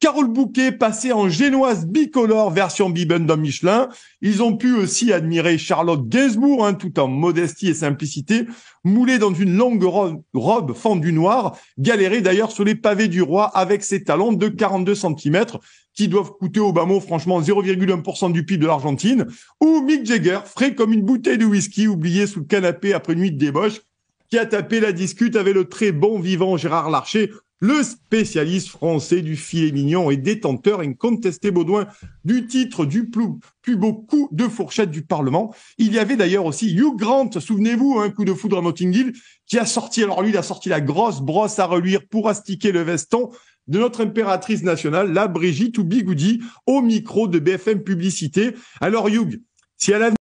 Carole Bouquet passée en génoise bicolore version Bibendum Michelin. Ils ont pu aussi admirer Charlotte Gainsbourg, hein, tout en modestie et simplicité, moulée dans une longue robe, robe fendue noire, galérée d'ailleurs sur les pavés du roi avec ses talons de 42 cm qui doivent coûter au bas mot franchement 0,1% du PIB de l'Argentine, ou Mick Jagger, frais comme une bouteille de whisky oubliée sous le canapé après une nuit de débauche, qui a tapé la discute avec le très bon vivant Gérard Larcher le spécialiste français du filet mignon et détenteur incontesté baudouin du titre du plus beau coup de fourchette du Parlement. Il y avait d'ailleurs aussi Hugh Grant, souvenez-vous, un coup de foudre à Notting Hill, qui a sorti, alors lui, il a sorti la grosse brosse à reluire pour astiquer le veston de notre impératrice nationale, la Brigitte ou Bigoudi, au micro de BFM Publicité. Alors Hugh, si elle a